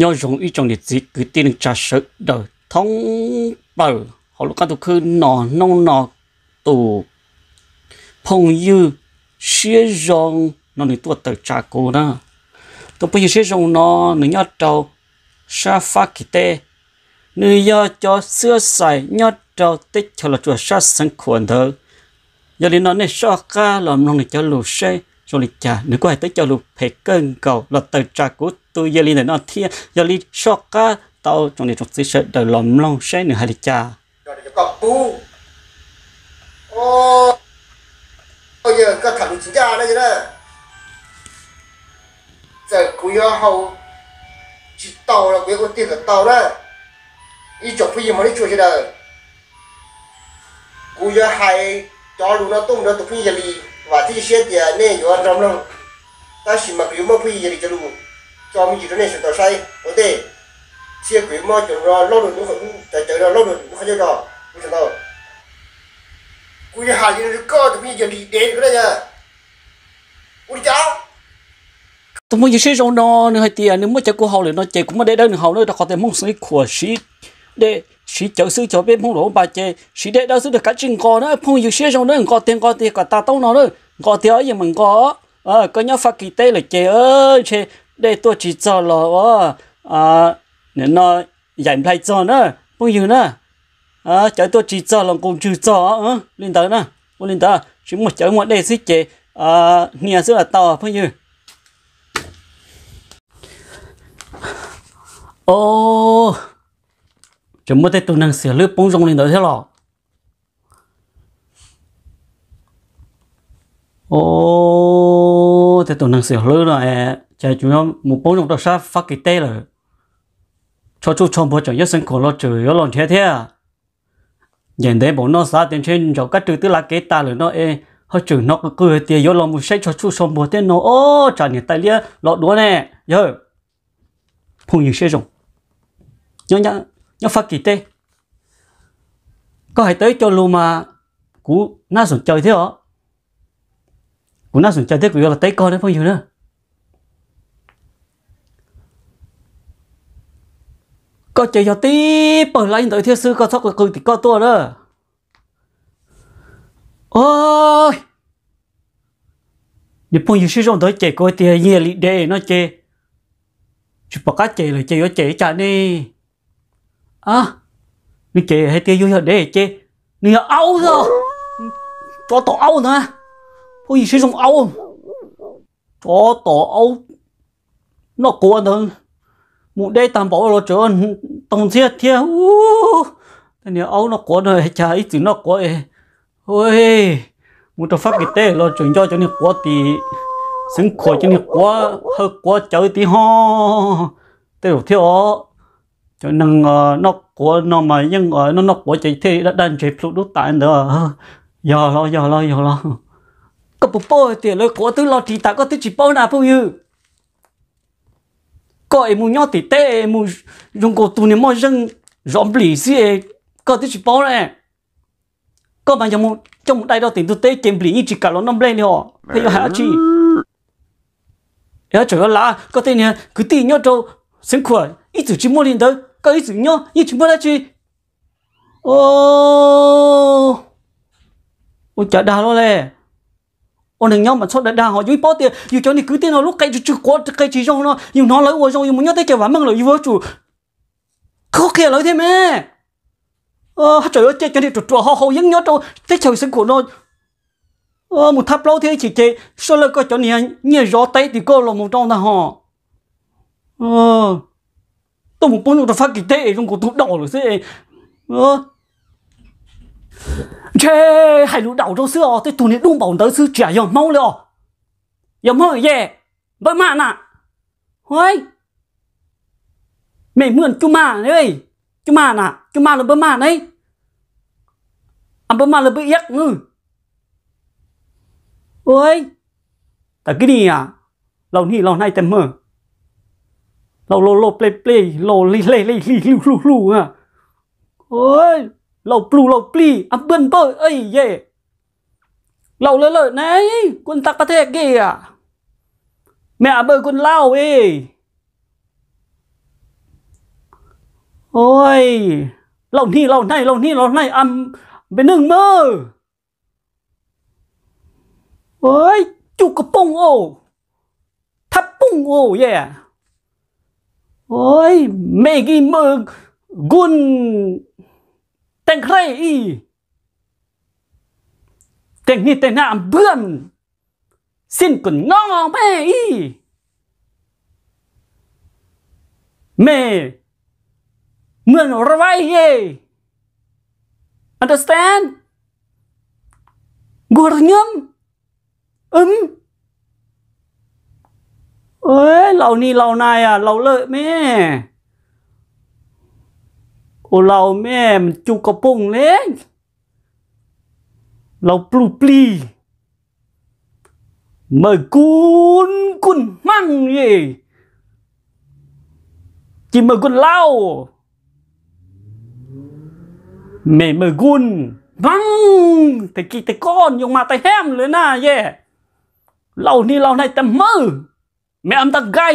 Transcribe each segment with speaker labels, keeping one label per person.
Speaker 1: nhau dùng ý trong địa chỉ cứ tin được trả sự đời thông bờ họ lúc các tụ khư nọ nông nọ tụ phong dư xế rong nó nên tuột tới trả cô đó tôi bây giờ xế rong nó nó nhau trâu sa phát kỳ tê nữ do cho xưa xài nhau trâu tích cho là chùa sa sân khuẩn thơ giờ đến nó nên sa ca làm nó nên cho lù xe cho lịch cha nếu có ai tới cho lục phải cân cầu là từ trà của tôi giờ liền nó thiên giờ liền so cả tàu trong này trong sự sợ đời lòng lòng sẽ nữa hai lịch cha ô bây giờ các thằng chính cha đây đó giờ cuối hậu chỉ tàu là cái con tiền là tàu đó ý chụp phim mà đi chùa chứ đời cuối hai cho luôn nó tung nó tụi phim giờ liền và thi xét giờ nè yo trong luôn, ta xin mặc yếu mà phi giờ cho luôn cho mình chỉ cho này sẽ tỏ sai có thể xe quý mà chúng nó lâu được cũng không chạy chạy nó lâu được cũng không chạy đó cũng chẳng đâu cú nhà hàng nó có thì mình giờ đi đến cái này nha cú đi cháu tôi muốn chơi rong nó nữa hay tiền nếu muốn chơi cú hậu thì nó chơi cũng mà để đơn hậu nữa ta có thể mong sinh của sĩ để sĩ cháu sư cho bên phong lỗ bà chê sĩ đệ đâu sư được cả chừng có nữa phong yêu xe trong đó có tiền có tiền cả ta tông nó nữa có tiền ấy mình có ờ có nhớ phát kỳ tế là chê ơi chê để tôi chỉ cho lò ờ, à nên nó giải lại cho nữa phong yêu nữa à ờ, cháu tôi chỉ cho lòng cùng trừ cho ờ lên tới nữa ô lên tới chỉ một cháu một đây sư chê à nhà sư là tàu phong yêu ô oh chỉ mới thấy tụi nàng sửa lướt bóng rong lên đó thế lọ ô thế tụi nàng sửa lướt rồi chả chúng nó một bóng rong đó sát phát cái tê rồi cho chú chồng bố chồng nhất sinh của lo chửi lo lòng thế thế à thấy bọn nó sát tiền trên cho các trừ tức là cái ta rồi nó ê họ chửi nó cứ cười tiền vô lòng một sách cho chú chồng bố tên nó ô trả nhìn tài liệu lọ đúa nè giờ không nhìn xe rồng nhớ nhá nhớ phát kỳ tê có hãy tới cho luôn mà cú na sủng chơi thế đó cú na sủng chơi thế cú là tới coi đấy bao nhiêu nữa có chơi cho tí bởi lại tới thiết sư có sóc là cười thì có tua đó ôi nếu bao nhiêu sư trong tới chơi coi thì nhẹ lì đề nó chơi chụp bạc chơi là chơi ở chơi chả nè à nị chế hết tiêu yêu để chế nị ấu rồi cho tổ ấu nữa có gì sử dụng ấu cho tổ ấu nó cố nữa một đây tạm bảo rồi cho anh tổng giết thiệt u nị ấu nó cố nữa chả ít nó cố ôi một tao phát cái tê rồi chuẩn cho cho nị cố thì xứng khỏi cho nị cố hơi cố chơi tí ho tiêu thiệt cho nên ờ, nó của nó mà nhưng ờ, nó nó của chị thì đã đang chụp lúc đút tại nữa ờ, giờ lo giờ lo giờ lo có bố bố thì lời của tôi lo thì ta có tôi chỉ bố nào bao nhiêu có em muốn nhau thì em muốn dùng cổ tu này mà dân rộn bỉ gì có tôi chỉ bố này có mà trong một đại đó thì tôi tế kiếm bỉ chỉ cả nó năm lên họ bây giờ hả chị Nếu trời là có tên này cứ tin nhau đâu sinh khỏe ít thứ chỉ mua lên tới cái gì nhá như chúng ta chị ô ô chả đà lo lè ô đừng nhau mà sốt đã đà họ dưới bao tiền dù cho này cứ tiền nó lúc cái chữ quá cái chỉ trong nó nhưng nó lấy ô trong nhưng muốn nhớ tới cái ván măng rồi vô chủ khó kia lấy thêm mẹ ờ trời ơi chơi cho này trụ trụ ho ho vẫn nhớ trong cái trời sinh của nó một tháp lâu thế chị chị sao lại coi cho này nhẹ rõ tay thì cô là một trong là họ ờ tôi một bốn phát kỳ tệ trong cổ tụi đỏ rồi sẽ ơ chê hay lũ đầu trong xưa thế tụi này đúng bảo tới sư trẻ giờ mau lẹ giờ mau về bởi mà nè hoi mẹ mượn chú mà đấy chú mà nè chú mà là bởi mà đấy à bởi mà là bởi yếc ngư ôi tại cái gì à lâu nay lâu nay tầm mơ เราโลโลเปลเปลโลลีเล่เล่ลีลูลูลูอ่ะเอ้ยเราปลูเราปลีอับเบิ้ลเป้เอ้ยเย่เราเลยเลยไหนคนตักประเทศกี่ะแม่เบอร์คนเล่าเอ้โอ้ยเราหนี้เราไหนเราหนี้เราไหนอำเป็นหนึ่งมือโอ้ยจุกกระปุ้งโอ้ทับปุ้งโอ้เย่ ôi mẹ ghi mơ gun tên khre y tên nghi tên nạm bươn xin còn ngó mẹ y mẹ mượn rồi ye understand gurnyam um เอ้ยเรานี่เรานายอ่ะ เราเลิกแม่ โอเราแม่มันจุกกระปุ่งเลย เราปลูปลี เมื่อกุนกุนมั่งยี่จิเมื่อกุนเล่าเม่เมื่อกุนบังแต่กี่แต่ก้อนยังมาแต่แฮมเลยนะเย่เรานี่เราในแต่มือม่อำตัะไก่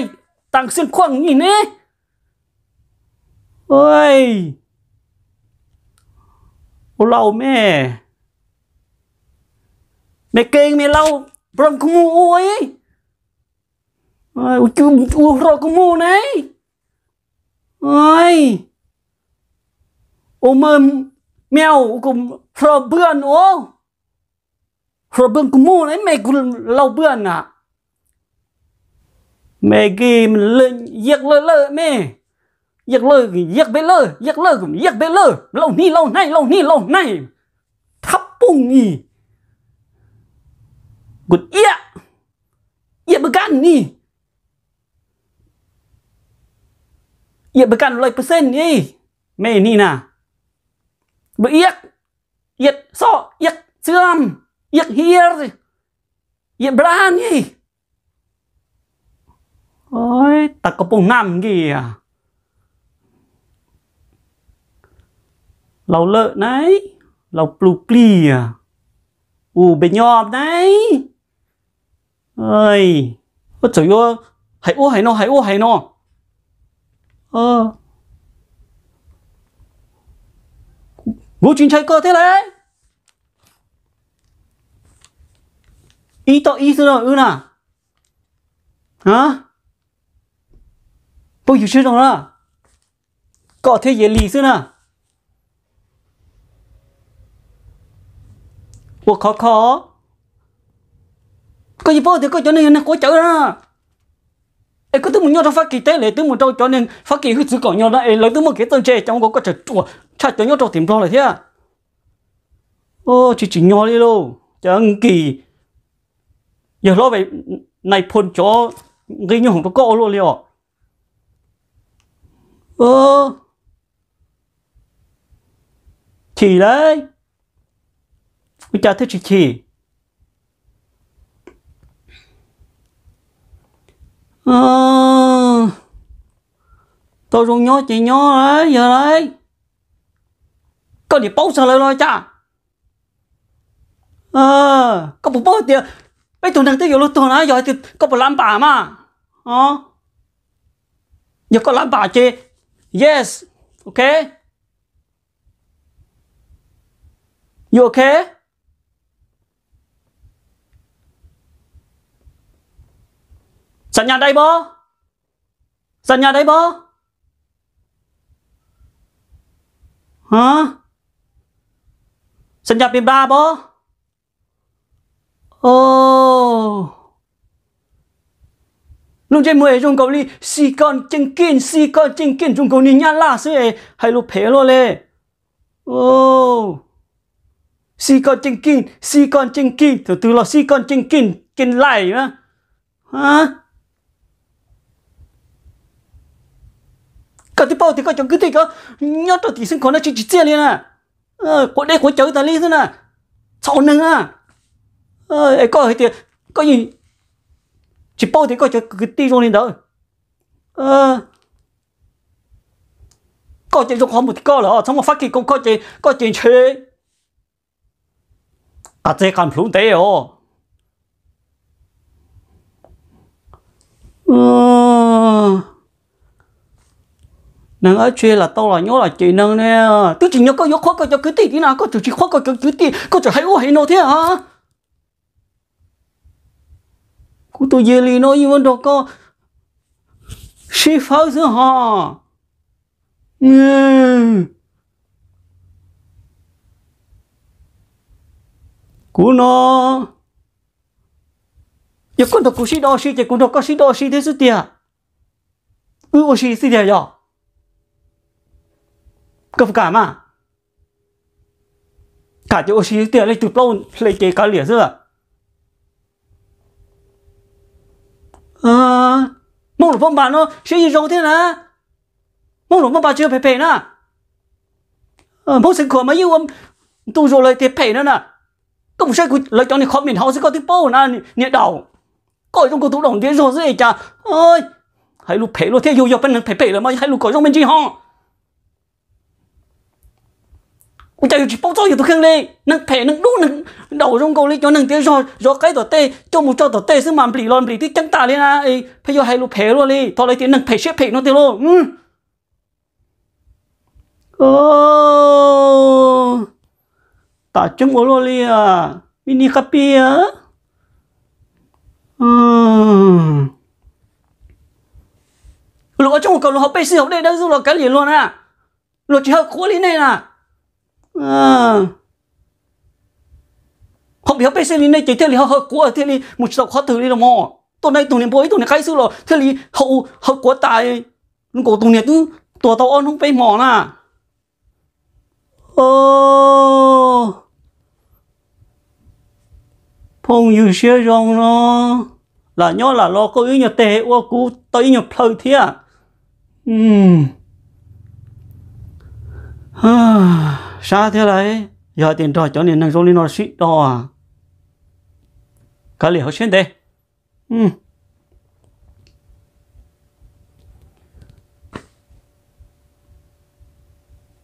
Speaker 1: ตังเสียงควงนี่นี่เอ้ยเราแม่แม่เก่งแม่เราปรองขมูโอ้ยเอ้ยจุ่มอูรอขมูนี่เอ้ยโอ้มันแมวกุมรอเบื่อนโอ้รอเบื่อขมูนี่แม่กูเราเบื่อนอ่ะม่กี่มันเลยยักเลยเลยแม่ยักเลยยักไปเลยยักเลยยักไปเลยเรานี่เราไหนเรานี่เราไหนทับปุ่งนี่กดเอะเอะเบกันนี่เอะเบกันร้อยเปอร์เซ็นต์นี่แม่นี่นะเบียกเอะซอเอะเสื่อมเอะเฮียร์เอะบรานนี่ ôi ta có bông nằm kìa lâu lợn đấy lâu plù plì à ù bề nhòm đấy ơi ôi trời ơi hãy ô hãy nó hãy ô hãy nó ờ ngô chuyện chạy cơ thế đấy ý to ý rồi ư nà hả bây giờ chưa đâu nữa có thể dễ lì xưa nè 我考考，可以报的，可以叫你那国家啦。哎，可都没要到发给带来，都没到叫你发给去只搞要了，哎，来都没给到这，叫我国家做，差叫要到点到了天。哦，就只要的喽，讲给，也老为那碰着，给你红都搞落了。ơ chỉ đấy bây giờ thích chỉ chỉ tôi dùng nhó chỉ nhó đấy giờ đấy có đi bốc sao lại lo cha ờ có bốc bốc tiền mấy tụi nàng tới giờ lúc tôi nói rồi thì có bốc lắm bà mà ờ giờ có lắm bà chứ Yes. Okay. You okay? Sẵn nhà đây bố? Sẵn nhà đây bố? Hả? Sẵn nhà bên ba bố? Oh. ลุงใจมวยจงเกาหลีสีก่อนจึงกินสีก่อนจึงกินจงเกาหลีย่าล่าซื้อเอให้ลูกเพลเลยโอ้สีก่อนจึงกินสีก่อนจึงกินถือตัวเราสีก่อนจึงกินกินไหลนะฮะก็ที่เป้าที่ก็จงกึ่งที่ก็ยอดตัวที่ซึ่งคนนั้นจีจีเจียเลยนะเออคนได้คนเจอตาลีซะนะสองหนึ่งอ่ะเออไอ้ก็เฮ้ยก็ยิง chỉ bao thế coi cho cái tí rồi lên đó ờ. coi chỉ dùng họ một coi là họ xong mà phát kỳ cũng coi chỉ coi chỉ chơi à thế còn phụ tế ồ ờ. nàng ở chơi là tao là nhớ là chị nâng nè tôi chỉ nhớ có nhớ khó coi cho cứ tí tí nào có chỉ khó coi cho cứ tí có chỉ hay ô hay nô thế hả cô tôi dê lì nó như vẫn đồ có sĩ pháo giữa họ cú nó giờ con tôi cú sĩ đo sĩ thì con nó có sĩ đo sĩ thế sức tiền cứ ô sĩ sĩ tiền rồi cầm cả mà cả chỗ ô sĩ tiền lấy chụp lâu lấy cái cá lĩa rồi 啊，梦龙蹦板咯，是一肉的呢。梦龙蹦板只陪陪呢。呃，梦神可没有我，都说来得陪呢呢。cũng ờ, ờ, sẽ cứ lấy cho nên khó mình họ sẽ có tiếng bao na nhiệt đầu coi trong cô tủ đồng tiếng rồi dễ chả ơi hãy lúc phê lúc thế dù dù bên này phê phê là mà hãy lúc coi trong bên chi ho กูจะอยู่ป้องโจอยู่ตัวเครื่องเลยนังแผ่นังดูนังเดาตรงกูเลยจนนังเตี้ยจอจอไกลตัวเต้จมูกจอตัวเต้ซึ่งมันปลีรอนปลีที่จังตาเลยนะไอ้พยอให้ลูกแผ่รัวเลยทอเลยเตี้ยนังแผ่เชี่ยแผ่น้องเตี้ยโลอืมโอ้ตาจังโอโลเลยอ่ะมินิคาเปียอืมลูกเอาจังกูลูกเขาไปซื้อเขาได้ได้รู้หรอกันเหรียญล้วนอ่ะลูกจะเอาคู่ลิ้นเนี่ยนะ à. không biết bây giờ này chỉ thế là họ của thế này một số khó thử đi làm mò tôi này tụi này bối tụi này khai sư rồi thế là họ hậu của tài của tụi này tu tổ tao ôn không phải mỏ nà ô phong yêu xe rong nó là nhớ là lo có ý nhập tệ ô cú tới nhập thời thế à ừm à xa thế này giờ tiền trò cho nên năng số lên nó xịt to à cái liệu xuyên đây ừ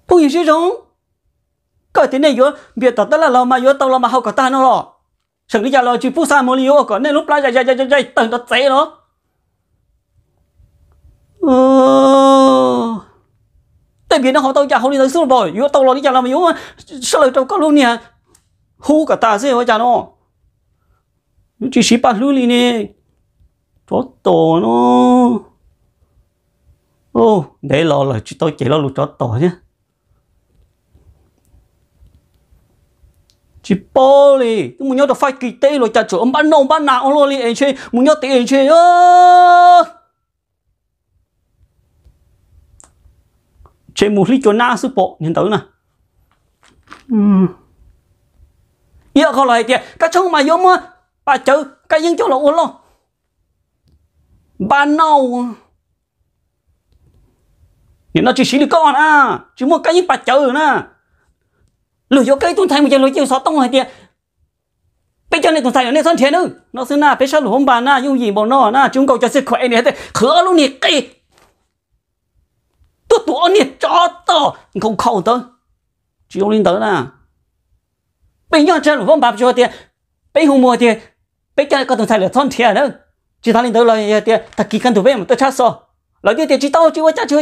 Speaker 1: bông yên sĩ rong cái tiền này yo biết tao tao là lo mà yo tao là mà học cả ta nó lo sừng đi giờ lo chỉ phú sa mồi yếu còn nên lúc lá chạy chạy chạy chạy tầng nó cháy nó 哦。tại vì nó họ tao chả dạ, không đi tới xuống rồi yếu tao lo đi chả làm gì mà sao lại tao có luôn nè hú cả ta sẽ với chả nó chỉ xí bát lưu đi nè chó tổ nó ô để lo là chỉ tôi chạy lo luôn chó tổ nhé chỉ bò đi tôi muốn nhớ được phải kỳ tê rồi chả chỗ ông bán nông bán nào ông lo đi anh chơi muốn nhớ tiền chơi ơ chế mù lý cho na sư bộ nhìn tới nè yêu ừ. khó lời kia các chung mà yếu mà bà chữ cái dân chỗ là ôn lo bà nâu nhìn nó chỉ xí đi con à chỉ mua cái những bà chữ nè lùi vô cái tuần thay một chân lùi chiều sáu tông rồi kìa bây giờ này tuần thay nó thân thiện nữa nó xưa na bây giờ lùi hôm bà na dùng gì bỏ nó à, na chúng cầu cho sức khỏe này hết khứa luôn nè cái tôi tụi anh cho tao không khâu tao chỉ ông linh tới là bây giờ chơi phong bạc cho tiền bây hôm mua tiền bây giờ có thằng thầy là thon thiệt chỉ thằng linh tới là tiền thật kỳ cần tụi em tôi chắc so lấy tiền chỉ tao chỉ qua chắc chưa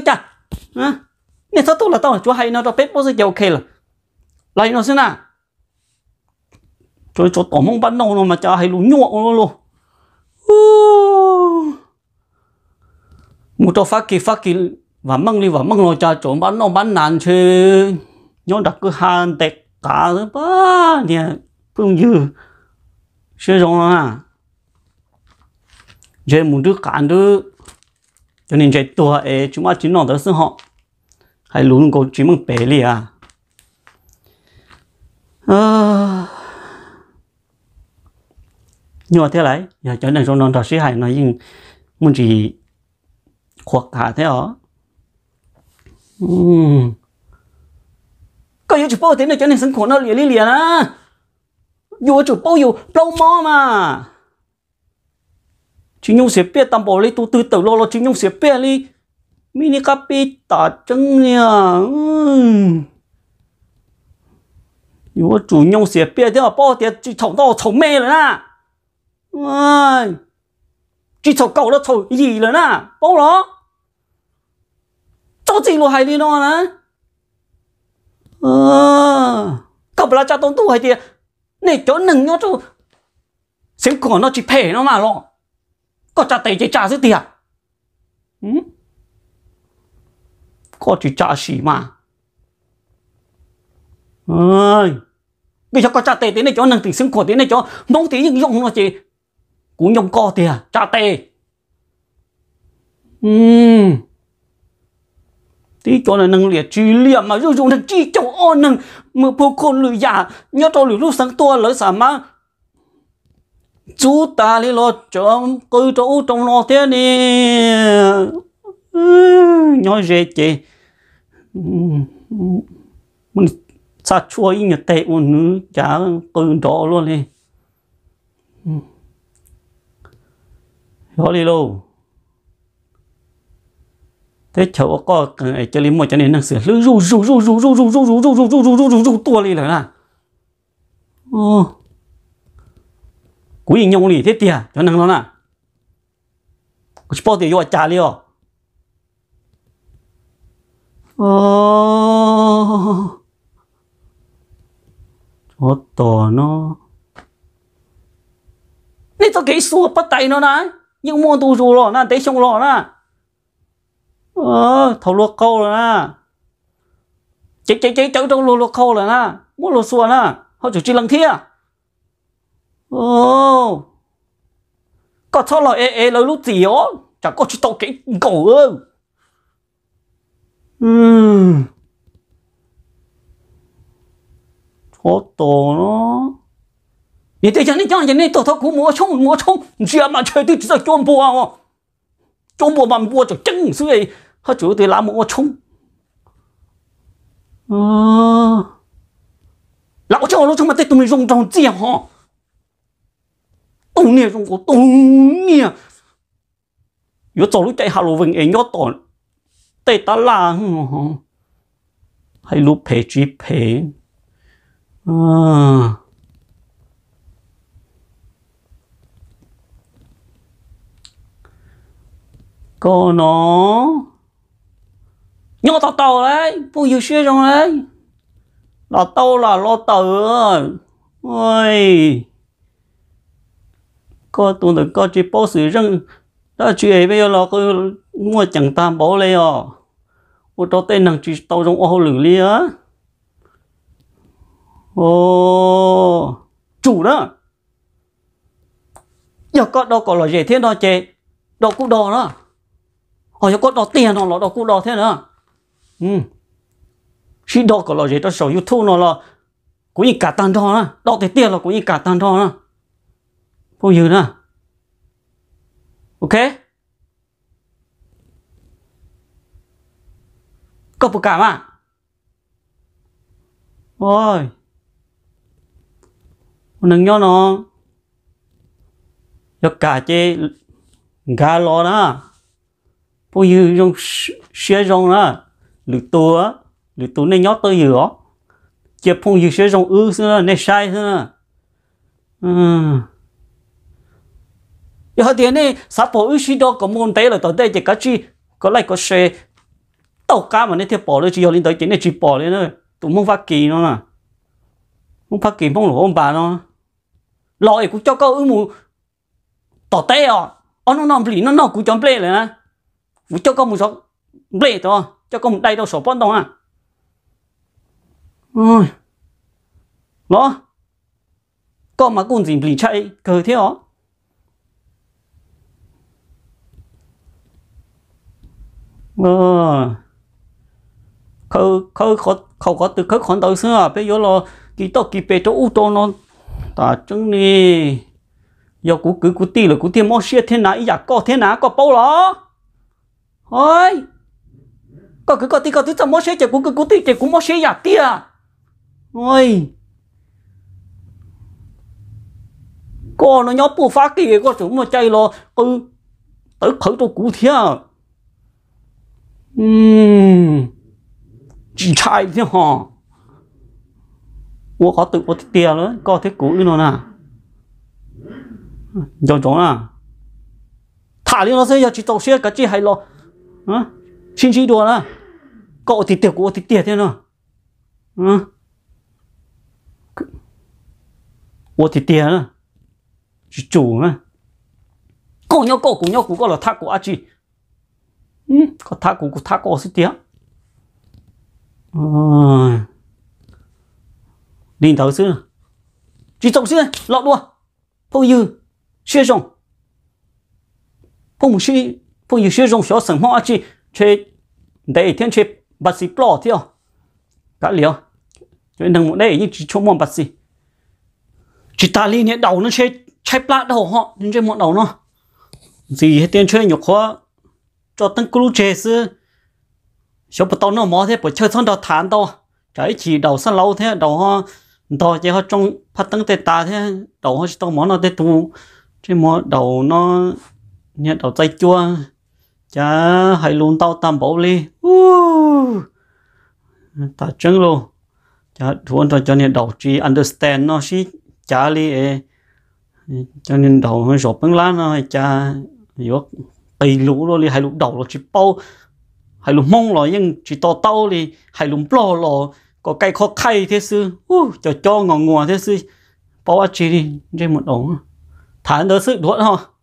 Speaker 1: à nên sao tôi là tao chúa hay nó cho bếp bao giờ ok là lấy nó xem nào cho cho tổ mong bắt nâu mà cha hay luôn nhuộm luôn luôn một trò phát kỳ phát kỳ và măng đi và măng lo cho chỗ bán nó bán nàn chứ nhớ đặt cứ hàn tệ cả rồi ba nè phương dư sẽ rồi à chơi muốn được cản được cho nên chạy tua ấy chúng ta chỉ nói tới sự họ hay luôn có chỉ mong bể liền à. à nhưng mà thế này giờ trở nên trong non trò sĩ hay nói nhưng muốn chỉ khuất cả thế đó ก็อยู่จุดโป้เต็มเลยจะในสังคมเราเหลียเหลียนะอยู่จุดโป้อยู่เปล่ามอมาชิยงเสียเปียตำบอกเลยตัวตื่นเต่าโลโลชิยงเสียเปียเลยมินิคับปีตัดจังเนี่ยอยู่ว่าจุยงเสียเปียเดี๋ยวโป้เดี๋ยวจีถงโตถงเมย์เลยนะจีถงเก่าแล้วถงยี่เลยนะโป้เหรอ cho chị một hai đi nó nè ờ cặp là cha tốn tu hay tiền này chỗ nừng nhó chỗ xem của nó chỉ phê nó mà lo có cha tẩy chỉ trả dữ tiền ừ? có chỉ trả xỉ mà ơi bây giờ có cha tề thế này cho nàng tỉnh xứng của thế này cho mong tí những dụng nó chị cũng nhông co tiền cha tề ừm tí cho là năng liệt trí liệm mà rồi dùng thằng chi châu ô năng mà bố con lười giả nhớ cho lười lúc sáng tua lỡ xả má chú ta lý lo cho cứ cho u trong lo thế nè nhớ dễ chê mình sa chua ý nhật tệ một nữ chả cứ đó luôn đi đó đi luôn thế cháu có cho lý một cho nên năng sửa lư ru ru ru ru ru ru ru ru ru ru ru ru ru ru ru tua đi là ô cú nhìn nhông lì thế tiệt cho năng nó nà cú chỉ bao tiền cho trả liều ô ô tổ nó nên tao kỹ xua bắt tay nó nè nhưng mua tu ru rồi nè tới xong rồi nè ờ thầu luộc câu rồi na chế chế chế cháu trong luộc luộc câu rồi na muốn luộc xua na họ chủ chi lăng thia có cho là ê ê lời lúc gì chẳng có chỉ tàu cái cổ ơi ừ khó tổ nó 你对象，你讲人呢？到头苦莫冲莫冲，唔知阿妈吹啲只只中波啊！中波万波就正所以。họ chủ tôi lá một chung ờ. lão cho nó chung mà tôi tụi mình dùng trong gì à họ tụng niệm dùng của tụng niệm yếu cho lúc chạy hà lô vừng ấy nhớ ta là hay lúc phê à có nó nhưng mà tàu tàu đấy phụ dự xưa trong đấy là tao là lo tàu ôi có tụi được có chỉ bố sử răng đó chuyện bây giờ là có mua chẳng tam bố lấy à ô tàu tên nàng chỉ tàu trong ô lử li á ô chủ đó giờ có đâu có là dễ thế đó chị đâu cũng đồ đó họ cho có đồ tiền họ nó đâu cũng đồ thế nữa ừ đo đó lo gì đó sầu youtube nó lo cũng như cả tan đó á đó thì tiền là cũng như cả tan đó á bao nhiêu nữa, ok có bù cả mà ôi nâng nhau nó cho cả chế gà lo đó bao nhiêu trong xe rong đó lữ tua lữ tú này nhót tới giữa chụp phong dược sẽ rồng ư xưa này sai xưa ừ giờ thì này sắp bỏ ư chỉ đó có môn tế là tới đây chỉ có chi có lại có xe tàu cá mà này thì bỏ lên chỉ giờ lên tới chỉ này chỉ bỏ lên thôi tụi mông phát kỳ nó nè mông phát kỳ mông lỗ ông bà nó lòi cũng cho câu ư mù tỏ tế à ông ờ, nó nằm lì nó nó cũng chọn play này nè cũng cho câu mù sọ play thôi cho công đây đâu sổ bón đâu à ôi nó có mà cũng gì bị chạy cờ thế hả? ờ khâu khâu khó khâu có từ khâu khoản đầu xưa à. bây giờ là kỳ to kỳ bề cho u tô nó ta chứng nè giờ cú cứ cú tì là cú tiêm mò xe thế nào ý giả có thế nào có bao ló ôi có cái có tí có tí cho mốt xe chạy cũng cứ cứ tí chạy cũng mốt xe giả tia ôi cô nó nhóc bù phá kì có chúng mà chạy lo ừ tới khởi tôi cú thia ừm chỉ chạy thế tự à, à, đi giờ chỉ cái hay lo, xin hả 我搞对我爹了，搞他狗呢呢，叫叫呢，他的那些要去找些个这还老，啊，星期多了。cậu thì tiểu cụ thì tiệt thế nào ừ. ô thì tiệt nữa chủ chủ mà cậu nhau cậu cũng nhau cũng có là thác của chị ừ có thác cũng có thác cậu sẽ tiệt ôi linh thấu sư chỉ tổng sư lọ đua phong dư xuyên rộng phong sư phong dư xuyên rộng xóa sừng hoa chị chơi đầy thiên chơi bà sĩ bỏ thiêu cả liều cho nên đừng đây những chỗ mòn bà sĩ chỉ ta liên hệ đầu nó chơi chạy plát đầu họ nhưng chơi mòn đầu nó gì hết tiền chơi nhục khoa cho tăng cú chế sư cho bắt đầu nó mò thế bà chơi thân đầu thán tao trái chỉ đầu sân lâu thế đầu họ đầu chỉ họ trong phát tăng tê ta thế đầu họ chỉ tao món nó tê tu chứ mò đầu nó nhẹ đầu tay chua chả hãy luôn tao tam bảo li uh. ta chân luôn chả thuần cho cho nên đầu chỉ understand nó xí chả li e cho nên đầu hơi rộp bưng lá nó chả yếu tì lũ rồi li hãy lũ đầu rồi chỉ bao hãy lũ mong rồi nhưng chỉ to tao li hãy lũ lo rồi có cây khó khay thế sư uh, cho cho ngò ngò thế sư bao chỉ đi trên một ống thả đỡ sự thuận thôi